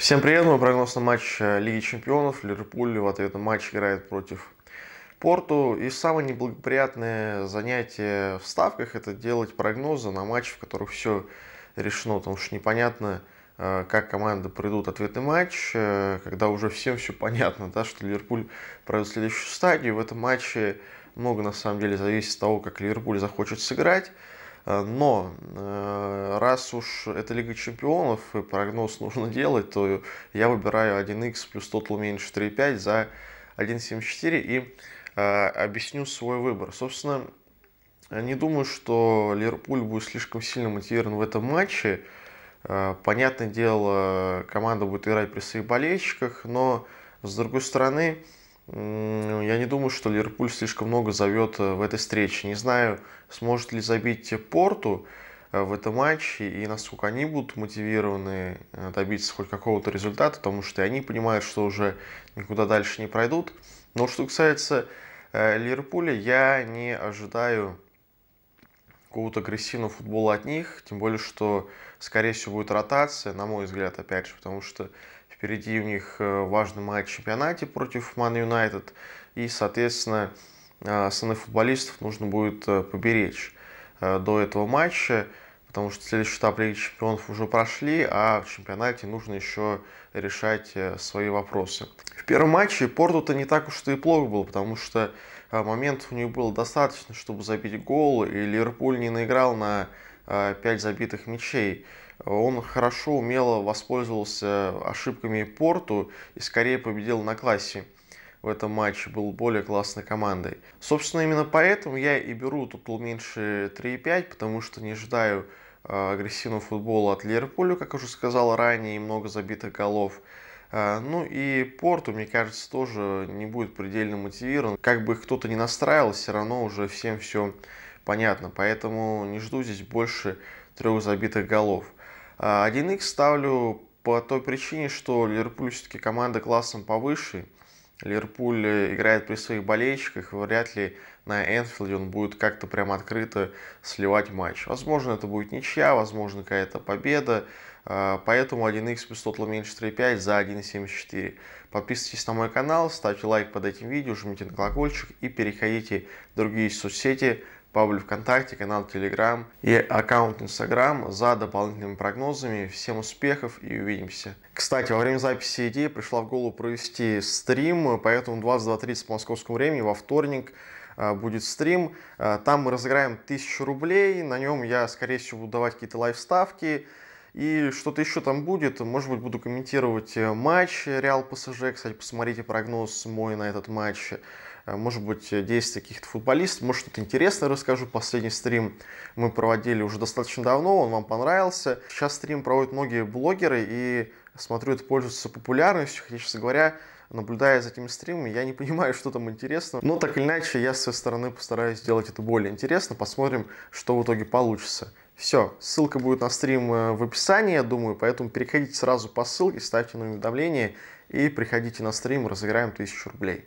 Всем привет, мой прогноз на матч э, Лиги Чемпионов. Ливерпуль в ответном на матч играет против Порту. И самое неблагоприятное занятие в ставках – это делать прогнозы на матчи, в которых все решено, потому что непонятно, э, как команды пройдут ответный матч, э, когда уже всем все понятно, да, что Ливерпуль пройдет следующую стадию. В этом матче много, на самом деле, зависит от того, как Ливерпуль захочет сыграть. Э, но э, раз уж это Лига Чемпионов и прогноз нужно делать, то я выбираю 1x плюс тотал меньше 3,5 за 1,74 и э, объясню свой выбор. Собственно, не думаю, что Ливерпуль будет слишком сильно мотивирован в этом матче. Понятное дело, команда будет играть при своих болельщиках, но с другой стороны, я не думаю, что Ливерпуль слишком много зовет э, в этой встрече. Не знаю, сможет ли забить Порту э, в этом матче и насколько они будут мотивированы э, добиться хоть какого-то результата, потому что и они понимают, что уже никуда дальше не пройдут. Но что касается Ливерпуля, я не ожидаю какого-то агрессивного футбола от них, тем более, что, скорее всего, будет ротация, на мой взгляд, опять же, потому что Впереди у них э, важный матч в чемпионате против Ман Юнайтед. И, соответственно, э, основных футболистов нужно будет э, поберечь до этого матча, потому что следующий этап Лиги Чемпионов уже прошли, а в чемпионате нужно еще решать свои вопросы. В первом матче Порту-то не так уж и плохо было, потому что моментов у них было достаточно, чтобы забить гол, и Ливерпуль не наиграл на 5 э, забитых мячей. Он хорошо, умело воспользовался ошибками Порту и скорее победил на классе в этом матче, был более классной командой. Собственно, именно поэтому я и беру тут меньше 3,5, потому что не ожидаю э, агрессивного футбола от Ливерпуля, как уже сказал ранее, и много забитых голов. Э, ну и Порту, мне кажется, тоже не будет предельно мотивирован. Как бы кто-то не настраивал, все равно уже всем все понятно, поэтому не жду здесь больше трех забитых голов. 1x а, ставлю по той причине, что Ливерпуль все-таки команда классом повыше. Ливерпуль э, играет при своих болельщиках, и вряд ли на Энфилде он будет как-то прям открыто сливать матч. Возможно, это будет ничья, возможно, какая-то победа. А, поэтому 1x плюс тотал меньше 3.5 за 1.74. Подписывайтесь на мой канал, ставьте лайк под этим видео, жмите на колокольчик и переходите в другие соцсети, паблик ВКонтакте, канал Телеграм и аккаунт Инстаграм за дополнительными прогнозами. Всем успехов и увидимся. Кстати, во время записи идеи пришла в голову провести стрим, поэтому 22.30 по московскому времени во вторник э, будет стрим. Э, там мы разыграем 1000 рублей, на нем я, скорее всего, буду давать какие-то лайфставки. И что-то еще там будет, может быть, буду комментировать э, матч Реал ПСЖ. Кстати, посмотрите прогноз мой на этот матч. А, может быть, э, действия каких-то футболистов. Может, что-то интересное расскажу. Последний стрим мы проводили уже достаточно давно, он вам понравился. Сейчас стрим проводят многие блогеры, и смотрю, это пользуется популярностью. Хотя, честно говоря, наблюдая за этими стримами, я не понимаю, что там интересно. Но так или иначе, я с своей стороны постараюсь сделать это более интересно. Посмотрим, что в итоге получится. Все, ссылка будет на стрим э, в описании, я думаю, поэтому переходите сразу по ссылке, ставьте на уведомления и приходите на стрим, разыграем 1000 рублей.